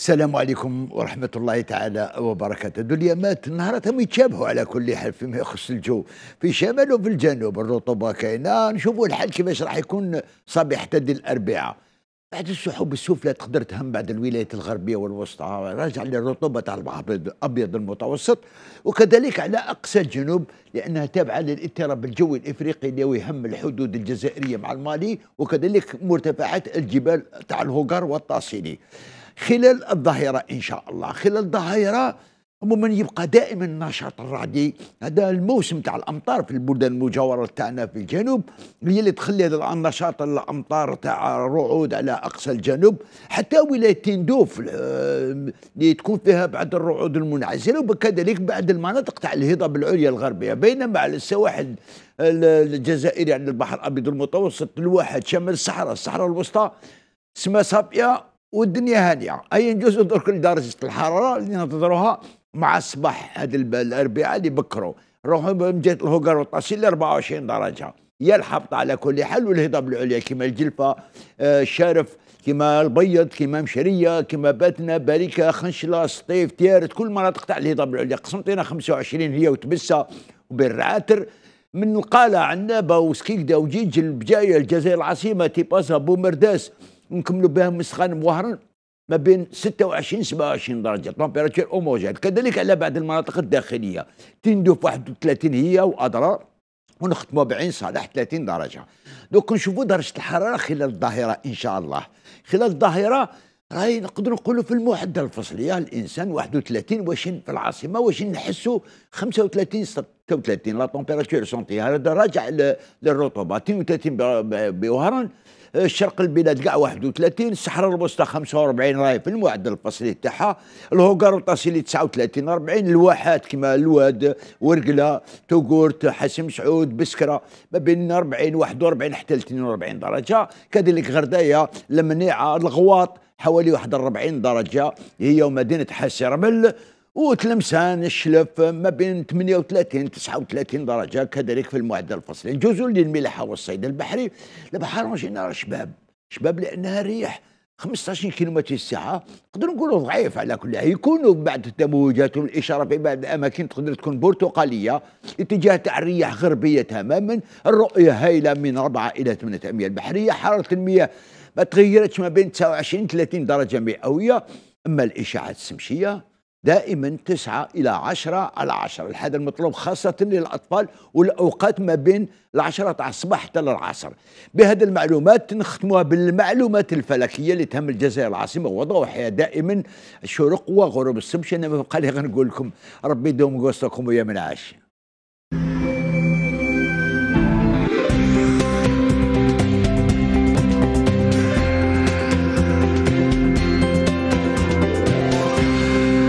السلام عليكم ورحمة الله تعالى وبركاته دو النهارة تم يتشابهوا على كل حال فيما يخص الجو في الشمال وفي الجنوب الرطوبة كاينة نشوفوا الحال كيفاش راح يكون صباح حتى الأربعاء بعد السحب السفلى تقدر تهم بعد الولايات الغربية والوسطى راجع للرطوبة تاع البحر الأبيض المتوسط وكذلك على أقصى الجنوب لأنها تابعة للاضطراب الجوي الإفريقي اللي يهم الحدود الجزائرية مع المالي وكذلك مرتفعات الجبال تاع الهوغار والطاسيلي خلال الظهيرة إن شاء الله خلال الظهيرة عموما يبقى دائما النشاط الرعدي هذا الموسم تاع الامطار في البلدان المجاوره تاعنا في الجنوب هي اللي تخلي هذا النشاط الامطار تاع الرعود على اقصى الجنوب حتى ولايه تندوف آه، اللي تكون فيها بعض الرعود المنعزله وكذلك بعض المناطق تاع الهضاب العليا الغربيه بينما على السواحل الجزائري عند البحر الابيض المتوسط الواحد شمال الصحراء الصحراء الوسطى سما صابئه والدنيا هانيه اي نجوز درك لدرجه الحراره اللي ننتظروها مع الصباح هذا الاربعاء اللي بكرو روحوا من جهه الهوكر ل 24 درجه يا الحبط على كل حال والهضاب العليا كما الجلفه آه، الشارف كما البيض كما مشريه كما باتنا باركه خنشله سطيف تيارت كل مناطق تاع الهضاب العليا قسمتنا 25 هي وتبسه وبين من القالة عنابة وسكيكدا وجيجل بجايه الجزائر العاصمة تيباسا بومرداس نكملوا بها مسخان مظهرا ما بين 26 27 درجه تمبيراتور اوموجين كذلك على بعض المناطق الداخليه تندو في 31 هي واضرار ونختموا بعين صالح 30 درجه دوك نشوفوا درجه الحراره خلال الظهيره ان شاء الله خلال الظهيره راهي نقدروا نقولوا في المعدل الفصليه الانسان 31 واش في العاصمه واش نحسوا 35 36 لا تمبيراتور سونتي هذا راجع للرطوبه 32 بوهران الشرق آه، البلاد كاع 31 الصحراء الوسطى 45 راهي في المعدل الفصلي تاعها الهوكر اللي 39 40 الواحات كما الواد ورقله توغورت حسم سعود بسكره ما بين 40 41 حتى 42 درجه كذلك غردايه المنيعه الغواط حوالي 41 درجه هي ومدينه حسرمل وتلمسان الشلف ما بين 38 39 درجه كذلك في المعدل الفصلي جزر للملاحه والصيد البحري البحر اون جينيرال شباب شباب لانها ريح 15 كيلو في الساعة نقدر نقولوا ضعيف على كل حال يكونوا بعد التموجات والإشارة في بعض الأماكن تقدر تكون برتقالية اتجاه تاع الرياح غربية تماما الرؤية هائلة من 4 إلى 8 أميال البحرية حرارة المياه ما تغيرتش ما بين 29 30 درجة مئوية أما الإشعاعات الشمسية دائما تسعة إلى عشرة على عشرة الحد المطلوب خاصة للأطفال والأوقات ما بين العشرة تاع الصباح حتى العصر بهذه المعلومات نختموها بالمعلومات الفلكية اللي تهم الجزائر العاصمة وضوحها دائما الشروق وغروب الشمس أنا ما بقى لي غنقول لكم ربي يدوم قوسكم ويا من عاش